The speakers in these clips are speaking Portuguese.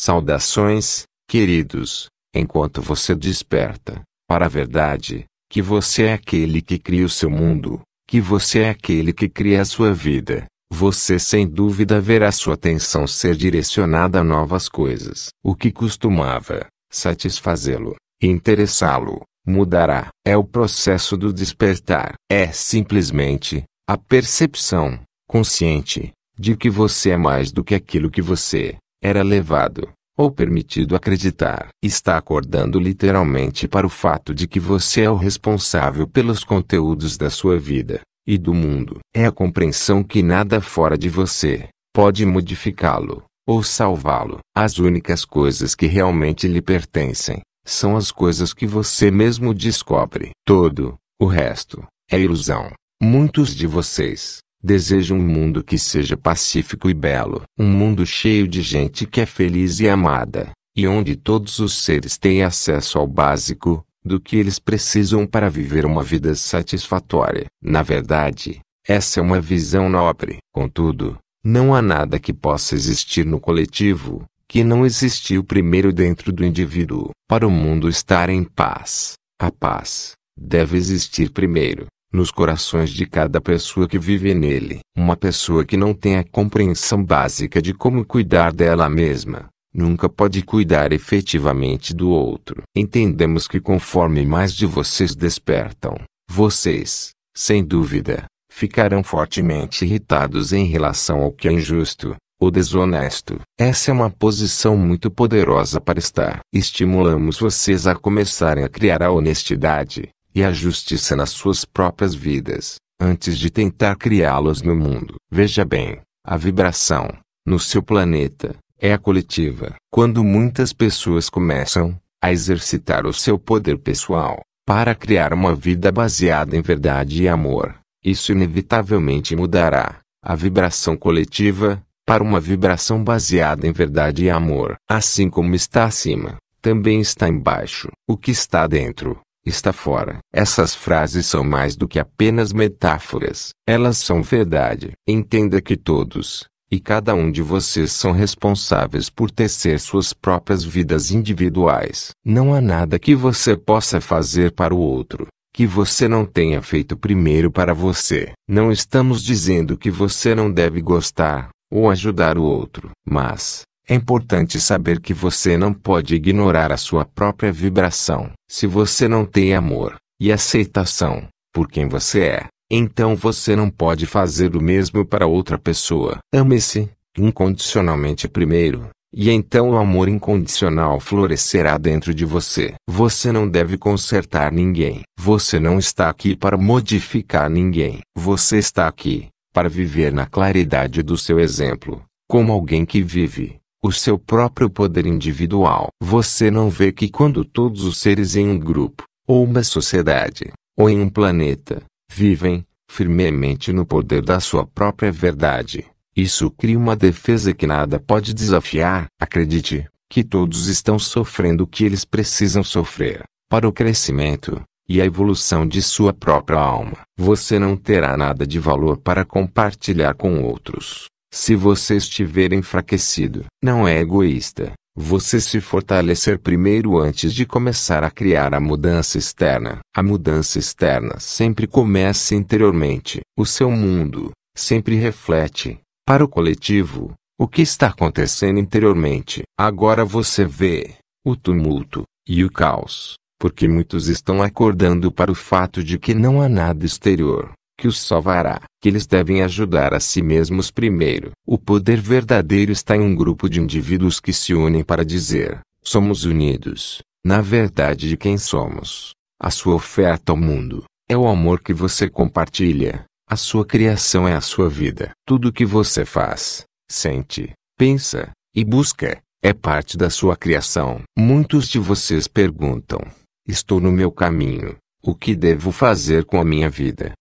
Saudações, queridos, enquanto você desperta, para a verdade, que você é aquele que cria o seu mundo, que você é aquele que cria a sua vida, você sem dúvida verá sua atenção ser direcionada a novas coisas. O que costumava satisfazê-lo, interessá-lo, mudará. É o processo do despertar. É simplesmente a percepção consciente de que você é mais do que aquilo que você era levado, ou permitido acreditar, está acordando literalmente para o fato de que você é o responsável pelos conteúdos da sua vida e do mundo. É a compreensão que nada fora de você pode modificá-lo ou salvá-lo. As únicas coisas que realmente lhe pertencem são as coisas que você mesmo descobre. Todo o resto é ilusão. Muitos de vocês Desejo um mundo que seja pacífico e belo, um mundo cheio de gente que é feliz e amada, e onde todos os seres têm acesso ao básico do que eles precisam para viver uma vida satisfatória. Na verdade, essa é uma visão nobre. Contudo, não há nada que possa existir no coletivo que não existiu primeiro dentro do indivíduo. Para o mundo estar em paz, a paz deve existir primeiro nos corações de cada pessoa que vive nele. Uma pessoa que não tem a compreensão básica de como cuidar dela mesma, nunca pode cuidar efetivamente do outro. Entendemos que conforme mais de vocês despertam, vocês, sem dúvida, ficarão fortemente irritados em relação ao que é injusto ou desonesto. Essa é uma posição muito poderosa para estar. Estimulamos vocês a começarem a criar a honestidade e a justiça nas suas próprias vidas, antes de tentar criá-las no mundo. Veja bem, a vibração, no seu planeta, é a coletiva. Quando muitas pessoas começam a exercitar o seu poder pessoal para criar uma vida baseada em verdade e amor, isso inevitavelmente mudará a vibração coletiva para uma vibração baseada em verdade e amor. Assim como está acima, também está embaixo. O que está dentro está fora. Essas frases são mais do que apenas metáforas, elas são verdade. Entenda que todos, e cada um de vocês são responsáveis por tecer suas próprias vidas individuais. Não há nada que você possa fazer para o outro que você não tenha feito primeiro para você. Não estamos dizendo que você não deve gostar ou ajudar o outro, mas é importante saber que você não pode ignorar a sua própria vibração. Se você não tem amor e aceitação por quem você é, então você não pode fazer o mesmo para outra pessoa. Ame-se incondicionalmente primeiro, e então o amor incondicional florescerá dentro de você. Você não deve consertar ninguém. Você não está aqui para modificar ninguém. Você está aqui para viver na claridade do seu exemplo, como alguém que vive o seu próprio poder individual. Você não vê que quando todos os seres em um grupo, ou uma sociedade, ou em um planeta, vivem, firmemente no poder da sua própria verdade, isso cria uma defesa que nada pode desafiar. Acredite, que todos estão sofrendo o que eles precisam sofrer, para o crescimento, e a evolução de sua própria alma. Você não terá nada de valor para compartilhar com outros. Se você estiver enfraquecido, não é egoísta, você se fortalecer primeiro antes de começar a criar a mudança externa. A mudança externa sempre começa interiormente. O seu mundo sempre reflete, para o coletivo, o que está acontecendo interiormente. Agora você vê o tumulto e o caos, porque muitos estão acordando para o fato de que não há nada exterior que os salvará, que eles devem ajudar a si mesmos primeiro. O poder verdadeiro está em um grupo de indivíduos que se unem para dizer: somos unidos, na verdade de quem somos. A sua oferta ao mundo é o amor que você compartilha, a sua criação é a sua vida. Tudo o que você faz, sente, pensa e busca é parte da sua criação. Muitos de vocês perguntam: estou no meu caminho, o que devo fazer com a minha vida?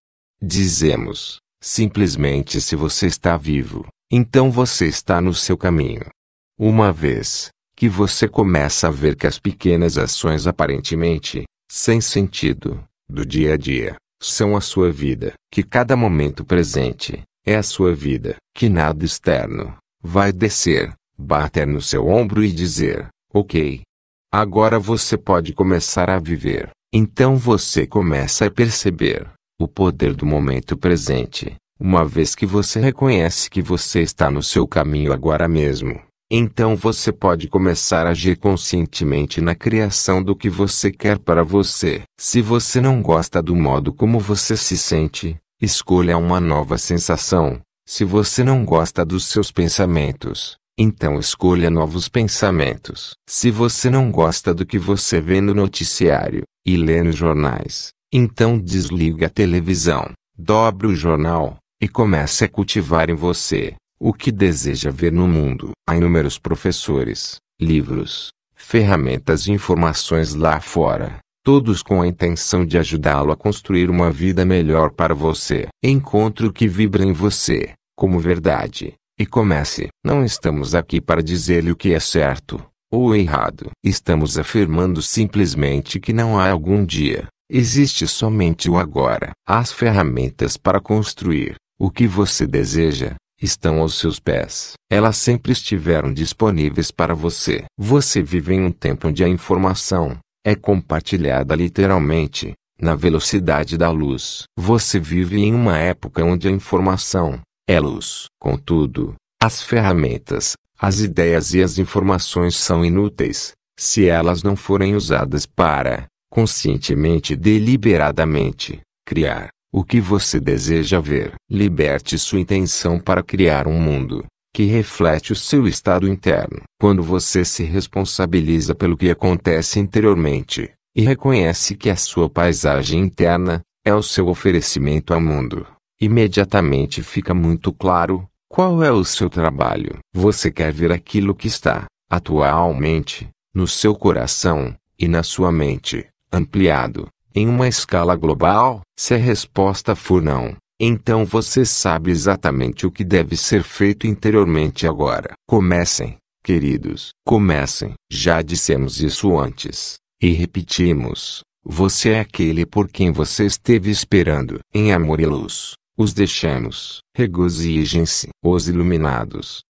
Dizemos, simplesmente se você está vivo, então você está no seu caminho. Uma vez que você começa a ver que as pequenas ações aparentemente, sem sentido, do dia a dia, são a sua vida, que cada momento presente é a sua vida, que nada externo vai descer, bater no seu ombro e dizer: Ok, agora você pode começar a viver. Então você começa a perceber o poder do momento presente, uma vez que você reconhece que você está no seu caminho agora mesmo. Então você pode começar a agir conscientemente na criação do que você quer para você. Se você não gosta do modo como você se sente, escolha uma nova sensação. Se você não gosta dos seus pensamentos, então escolha novos pensamentos. Se você não gosta do que você vê no noticiário e lê nos jornais, então desliga a televisão, dobra o jornal, e comece a cultivar em você o que deseja ver no mundo. Há inúmeros professores, livros, ferramentas e informações lá fora, todos com a intenção de ajudá-lo a construir uma vida melhor para você. Encontre o que vibra em você, como verdade, e comece. Não estamos aqui para dizer-lhe o que é certo ou errado. Estamos afirmando simplesmente que não há algum dia, Existe somente o agora. As ferramentas para construir o que você deseja estão aos seus pés. Elas sempre estiveram disponíveis para você. Você vive em um tempo onde a informação é compartilhada literalmente na velocidade da luz. Você vive em uma época onde a informação é luz. Contudo, as ferramentas, as ideias e as informações são inúteis se elas não forem usadas para conscientemente e deliberadamente, criar o que você deseja ver. Liberte sua intenção para criar um mundo que reflete o seu estado interno. Quando você se responsabiliza pelo que acontece interiormente e reconhece que a sua paisagem interna é o seu oferecimento ao mundo, imediatamente fica muito claro qual é o seu trabalho. Você quer ver aquilo que está, atualmente, no seu coração e na sua mente ampliado, em uma escala global? Se a resposta for não, então você sabe exatamente o que deve ser feito interiormente agora. Comecem, queridos, comecem. Já dissemos isso antes, e repetimos: você é aquele por quem você esteve esperando. Em amor e luz, os deixamos. Regozijem-se. Os iluminados,